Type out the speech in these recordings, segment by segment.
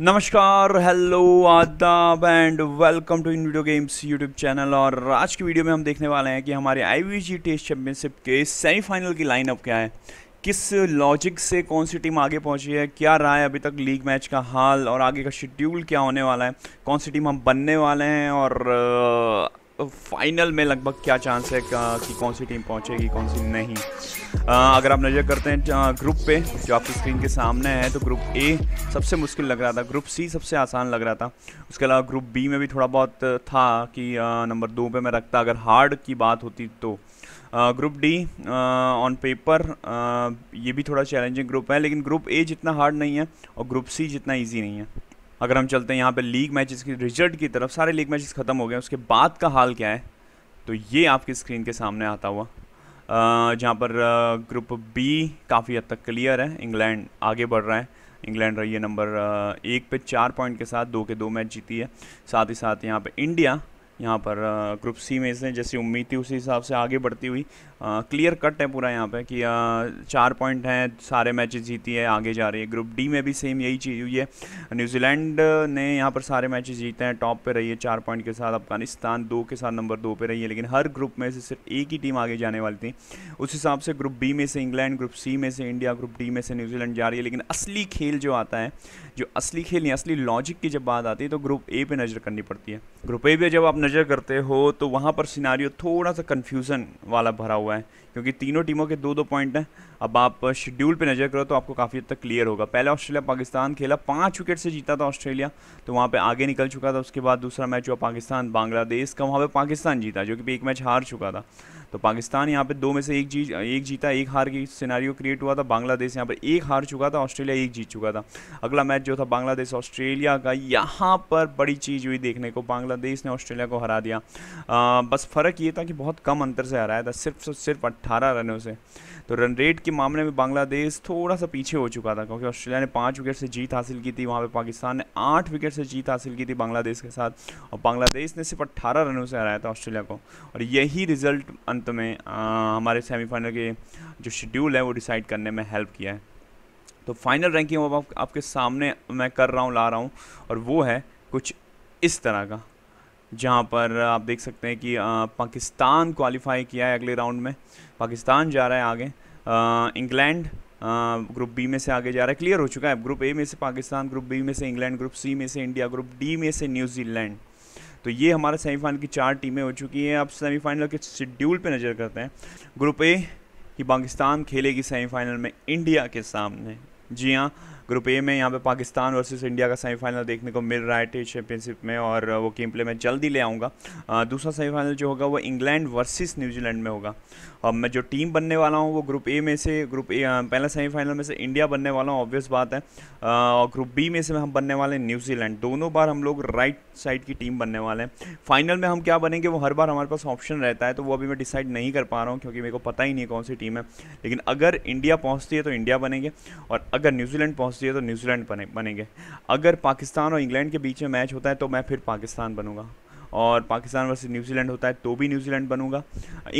नमस्कार हेलो आदाब and welcome to in video games YouTube channel और आज की वीडियो में हम देखने वाले हैं कि हमारे आईवीजी टेस्ट चैंपियनशिप के सेमीफाइनल की लाइनअप क्या है किस लॉजिक से कौन सी टीम आगे पहुंची है क्या रहा है अभी तक लीग मैच का हाल और आगे का शेड्यूल क्या होने वाला है कौन सी टीम हम बनने वाले हैं और फाइनल में लगभग क्या चांस है कि कौन सी टीम पहुंचेगी कौन सी नहीं आ, अगर आप नज़र करते हैं ग्रुप पे जो आपकी स्क्रीन के सामने है तो ग्रुप ए सबसे मुश्किल लग रहा था ग्रुप सी सबसे आसान लग रहा था उसके अलावा ग्रुप बी में भी थोड़ा बहुत था कि नंबर दो पे मैं रखता अगर हार्ड की बात होती तो ग्रुप डी ऑन पेपर ये भी थोड़ा चैलेंजिंग ग्रुप है लेकिन ग्रुप ए जितना हार्ड नहीं है और ग्रुप सी जितना ईजी नहीं है अगर हम चलते हैं यहाँ पे लीग मैचेस की रिजल्ट की तरफ सारे लीग मैचेस ख़त्म हो गए उसके बाद का हाल क्या है तो ये आपकी स्क्रीन के सामने आता हुआ जहाँ पर ग्रुप बी काफ़ी हद तक क्लियर है इंग्लैंड आगे बढ़ रहा है इंग्लैंड रही है नंबर एक पे चार पॉइंट के साथ दो के दो मैच जीती है साथ ही साथ यहाँ पे इंडिया यहाँ पर ग्रुप सी में इसने जैसी उम्मीद थी उसी हिसाब से आगे बढ़ती हुई क्लियर कट है पूरा यहाँ पे कि आ, चार पॉइंट हैं सारे मैचेस जीती है आगे जा रही है ग्रुप डी में भी सेम यही चीज़ हुई है न्यूजीलैंड ने यहाँ पर सारे मैचेस जीते हैं टॉप पे रही है चार पॉइंट के साथ अफगानिस्तान दो के साथ नंबर दो पे रही है लेकिन हर ग्रुप में से सिर्फ एक ही टीम आगे जाने वाली थी उस हिसाब से ग्रुप बी में से इंग्लैंड ग्रुप सी में से इंडिया ग्रुप डी में से न्यूजीलैंड जा रही है लेकिन असली खेल जो आता है जो असली खेल नहीं असली लॉजिक की जब बात आती है तो ग्रुप ए पे नज़र करनी पड़ती है ग्रुप ए पे जब आप नज़र मेजर करते हो तो वहाँ पर सिनारियो थोड़ा सा कन्फ्यूज़न वाला भरा हुआ है क्योंकि तीनों टीमों के दो दो पॉइंट हैं अब आप शेड्यूल पे नज़र करो तो आपको काफ़ी हद तक क्लियर होगा पहले ऑस्ट्रेलिया पाकिस्तान खेला पाँच विकेट से जीता था ऑस्ट्रेलिया तो वहाँ पे आगे निकल चुका था उसके बाद दूसरा मैच हुआ पाकिस्तान बांग्लादेश का वहाँ पे पाकिस्तान जीता जो कि एक मैच हार चुका था तो पाकिस्तान यहाँ पर दो में से एक जीत एक जीता एक हार की सिनारियो क्रिएट हुआ था बांग्लादेश यहाँ पर एक हार चुका था ऑस्ट्रेलिया एक जीत चुका था अगला मैच जो था बांग्लादेश ऑस्ट्रेलिया का यहाँ पर बड़ी चीज़ हुई देखने को बांग्लादेश ने ऑस्ट्रेलिया को हरा दिया आ, बस फ़र्क ये था कि बहुत कम अंतर से हराया था सिर्फ सिर्फ अट्ठारह रनों से तो रन रेट के मामले में बांग्लादेश थोड़ा सा पीछे हो चुका था क्योंकि ऑस्ट्रेलिया ने पाँच विकेट से जीत हासिल की थी वहाँ पर पाकिस्तान ने आठ विकेट से जीत हासिल की थी बांग्लादेश के साथ और बांग्लादेश ने सिर्फ अट्ठारह रनों से हराया था ऑस्ट्रेलिया को और यही रिजल्ट अंत में आ, हमारे सेमीफाइनल के जो शेड्यूल है वो डिसाइड करने में हेल्प किया है तो फाइनल रैंकिंग अब आप, आपके सामने मैं कर रहा हूँ ला रहा हूँ और वो है कुछ इस तरह का जहाँ पर आप देख सकते हैं कि पाकिस्तान क्वालिफाई किया है अगले राउंड में पाकिस्तान जा रहा है आगे इंग्लैंड ग्रुप बी में से आगे जा रहा है क्लियर हो चुका है ग्रुप ए में से पाकिस्तान ग्रुप बी में से इंग्लैंड ग्रुप सी में से इंडिया ग्रुप डी में से न्यूजीलैंड तो ये हमारे सेमीफाइनल की चार टीमें हो चुकी हैं अब सेमीफाइनल के शेड्यूल पे नज़र करते हैं ग्रुप ए की पाकिस्तान खेलेगी सेमीफाइनल में इंडिया के सामने जी हाँ ग्रुप ए में यहाँ पे पाकिस्तान वर्सेस इंडिया का सेमीफाइनल देखने को मिल रहा है टेस्ट चैंपियनशिप में और वो गेम प्ले मैं जल्दी ले आऊँगा दूसरा सेमीफाइनल जो होगा वो इंग्लैंड वर्सेस न्यूजीलैंड में होगा और मैं जो टीम बनने वाला हूँ वो ग्रुप ए में से ग्रुप ए पहला सेमीफाइनल में से इंडिया बनने वाला हूँ ऑब्वियस बात है और ग्रुप बी में से हम बनने वाले हैं न्यूजीलैंड दोनों बार हम लोग राइट साइड की टीम बनने वाले हैं फाइनल में हम क्या बनेंगे वो हर बार हमारे पास ऑप्शन रहता है तो वो अभी मैं डिसाइड नहीं कर पा रहा हूँ क्योंकि मेरे को पता ही नहीं है कौन सी टीम है लेकिन अगर इंडिया पहुँचती है तो इंडिया बनेंगे और अगर न्यूजीलैंड पहुँचती चाहिए तो न्यूजीलैंड बने बनेंगे अगर पाकिस्तान और इंग्लैंड के बीच में मैच होता है तो मैं फिर पाकिस्तान बनूंगा और पाकिस्तान वर्सेस न्यूजीलैंड होता है तो भी न्यूजीलैंड बनूंगा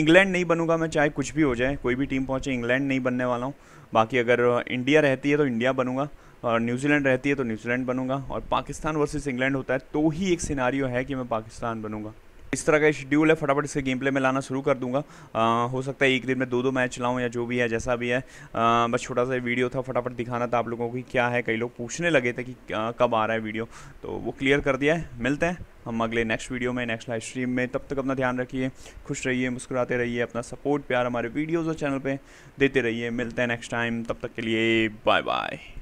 इंग्लैंड नहीं बनूंगा मैं चाहे कुछ भी हो जाए कोई भी टीम पहुँचे इंग्लैंड नहीं बनने वाला हूँ बाकी अगर इंडिया uh, रहती है तो इंडिया बनूंगा और न्यूजीलैंड रहती है तो न्यूजीलैंड बनूंगा और पाकिस्तान वर्सेज इंग्लैंड होता है तो ही एक सिनारियो है कि मैं पाकिस्तान बनूंगा इस तरह का शेड्यूल है फटाफट इसे गेम प्ले में लाना शुरू कर दूंगा आ, हो सकता है एक दिन में दो दो मैच चलाऊं या जो भी है जैसा भी है आ, बस छोटा सा वीडियो था फटाफट दिखाना था आप लोगों की क्या है कई लोग पूछने लगे थे कि कब आ रहा है वीडियो तो वो क्लियर कर दिया है मिलते हैं हम अगले नेक्स्ट वीडियो में नेक्स्ट लाइव स्ट्रीम में तब तक अपना ध्यान रखिए खुश रहिए मुस्कुराते रहिए अपना सपोर्ट प्यार हमारे वीडियोज़ और चैनल पर देते रहिए मिलते हैं नेक्स्ट टाइम तब तक के लिए बाय बाय